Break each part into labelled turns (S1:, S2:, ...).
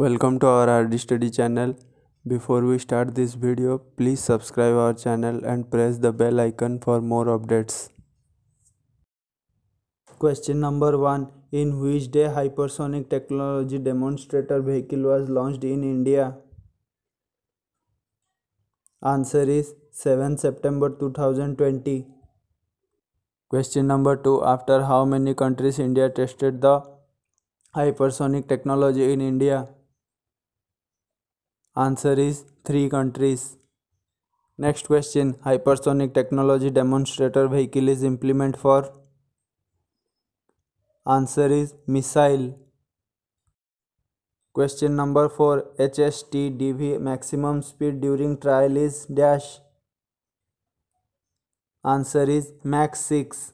S1: Welcome to our RD study channel. Before we start this video, please subscribe our channel and press the bell icon for more updates. Question number 1 In which day hypersonic technology demonstrator vehicle was launched in India? Answer is 7 September 2020. Question number 2 After how many countries India tested the hypersonic technology in India? Answer is 3 countries. Next question Hypersonic technology demonstrator vehicle is implement for? Answer is missile. Question number 4 HSTDV maximum speed during trial is dash. Answer is max 6.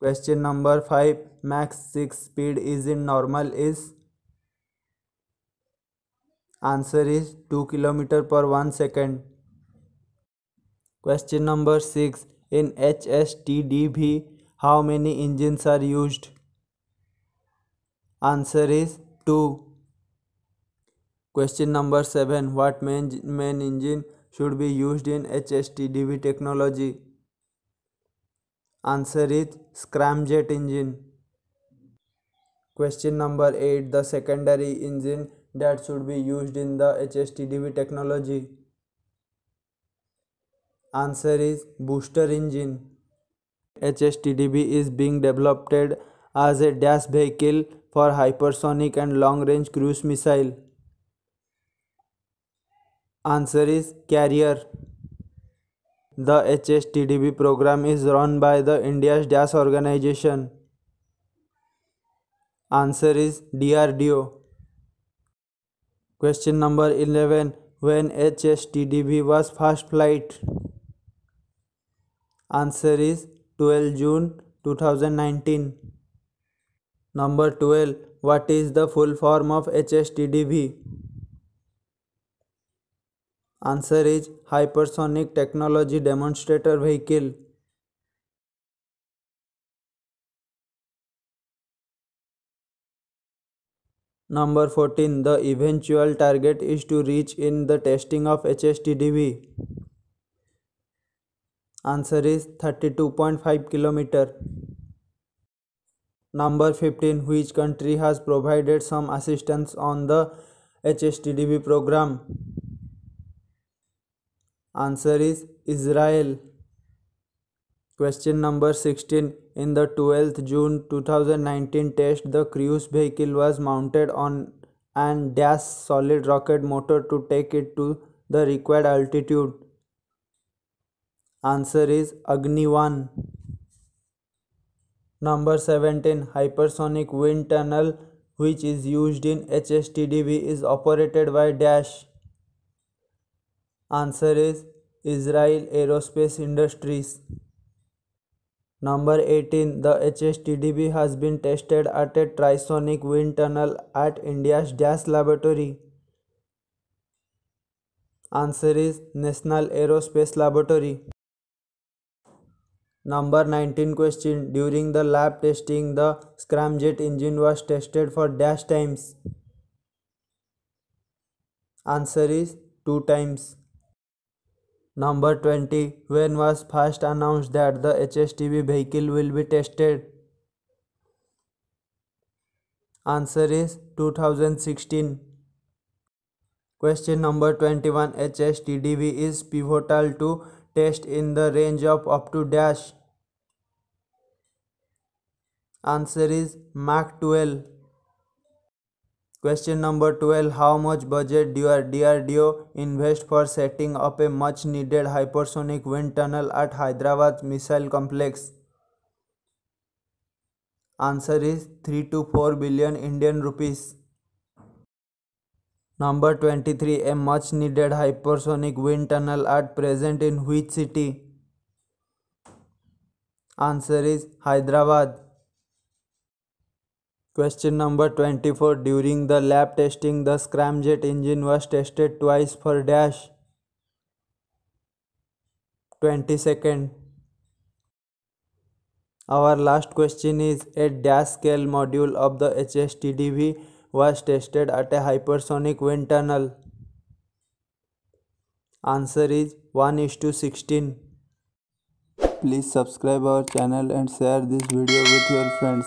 S1: Question number 5 max 6 speed is in normal is answer is two kilometre per one second question number six in H S T D V how many engines are use answer is two question number seven what main main engine should be use in H S T D V technology answer is scramjet engine question number eight the secondary engine that should be used in the HSTDB technology? Answer is booster engine. HSTDB is being developed as a dash vehicle for hypersonic and long range cruise missile. Answer is carrier. The HSTDB program is run by the India's DAS organization. Answer is DRDO. Question number 11 When HSTDB was first flight? Answer is 12 June 2019. Number 12 What is the full form of HSTDB? Answer is Hypersonic Technology Demonstrator Vehicle. Number 14. The eventual target is to reach in the testing of HSTDB. Answer is 32.5 kilometer. Number 15. Which country has provided some assistance on the HSTDB program? Answer is Israel. Question number 16. In the 12th June 2019 test, the cruise vehicle was mounted on an dash solid rocket motor to take it to the required altitude. Answer is Agni 1. Number 17. Hypersonic wind tunnel which is used in HSTDB is operated by dash. Answer is Israel Aerospace Industries. Number 18. The HSTDB has been tested at a trisonic wind tunnel at India's DAS laboratory. Answer is National Aerospace Laboratory. Number 19 question During the lab testing, the scramjet engine was tested for dash times. Answer is 2 times. Number 20. When was first announced that the HSTV vehicle will be tested? Answer is 2016. Question number 21. HSTDV is pivotal to test in the range of up to dash. Answer is Mach 12. Question number 12 How much budget do DRDO invest for setting up a much needed hypersonic wind tunnel at Hyderabad Missile Complex? Answer is 3 to 4 billion Indian rupees. Number 23 A much needed hypersonic wind tunnel at present in which city? Answer is Hyderabad. Question number 24. During the lab testing, the scramjet engine was tested twice for dash 20 second. Our last question is a dash scale module of the HSTDV was tested at a hypersonic wind tunnel. Answer is 1 is to 16. Please subscribe our channel and share this video with your friends.